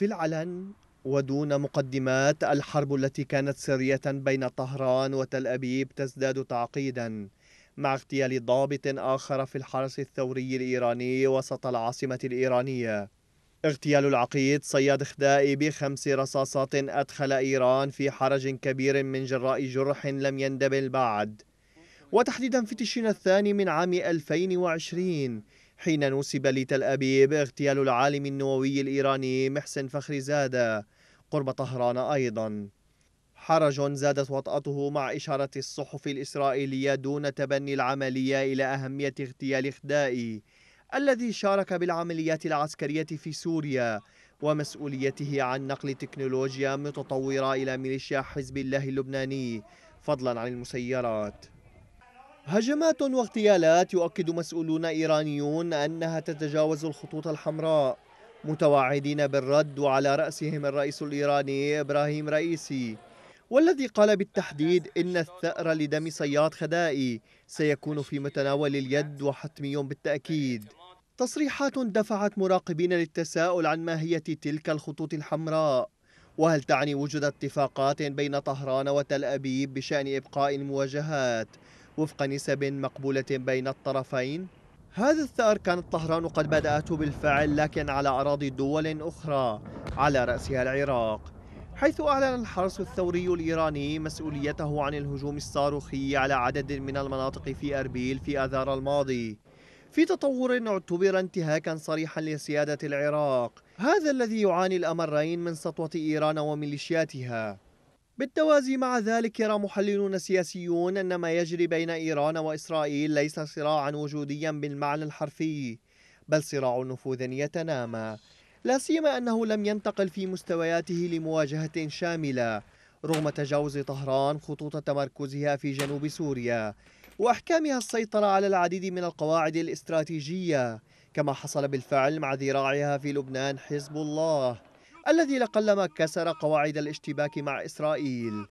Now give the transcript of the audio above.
في العلن ودون مقدمات الحرب التي كانت سرية بين طهران وتل أبيب تزداد تعقيدا مع اغتيال ضابط آخر في الحرس الثوري الإيراني وسط العاصمة الإيرانية اغتيال العقيد صياد خدائي بخمس رصاصات أدخل إيران في حرج كبير من جراء جرح لم يندبل بعد وتحديدا في تشرين الثاني من عام 2020 حين نسب لتل أبيب اغتيال العالم النووي الإيراني محسن فخري زادة قرب طهران أيضا حرج زادت وطأته مع إشارة الصحف الإسرائيلية دون تبني العملية إلى أهمية اغتيال إخدائي الذي شارك بالعمليات العسكرية في سوريا ومسؤوليته عن نقل تكنولوجيا متطورة إلى ميليشيا حزب الله اللبناني فضلا عن المسيرات هجمات واغتيالات يؤكد مسؤولون إيرانيون أنها تتجاوز الخطوط الحمراء متواعدين بالرد وعلى رأسهم الرئيس الإيراني إبراهيم رئيسي والذي قال بالتحديد إن الثأر لدم صياد خدائي سيكون في متناول اليد وحتمي بالتأكيد تصريحات دفعت مراقبين للتساؤل عن ماهية تلك الخطوط الحمراء وهل تعني وجود اتفاقات بين طهران وتل أبيب بشأن إبقاء المواجهات وفق نسب مقبولة بين الطرفين هذا الثأر كانت طهران قد بدأته بالفعل لكن على أراضي دول أخرى على رأسها العراق حيث أعلن الحرس الثوري الإيراني مسؤوليته عن الهجوم الصاروخي على عدد من المناطق في أربيل في آذار الماضي في تطور اعتبر انتهاكا صريحا لسيادة العراق هذا الذي يعاني الأمرين من سطوة إيران وميليشياتها بالتوازي مع ذلك يرى محللون سياسيون أن ما يجري بين إيران وإسرائيل ليس صراعا وجوديا بالمعنى الحرفي بل صراع نفوذ يتنامى لا سيما أنه لم ينتقل في مستوياته لمواجهة شاملة رغم تجاوز طهران خطوط تمركزها في جنوب سوريا وإحكامها السيطرة على العديد من القواعد الاستراتيجية كما حصل بالفعل مع ذراعها في لبنان حزب الله الذي لقلما كسر قواعد الاشتباك مع إسرائيل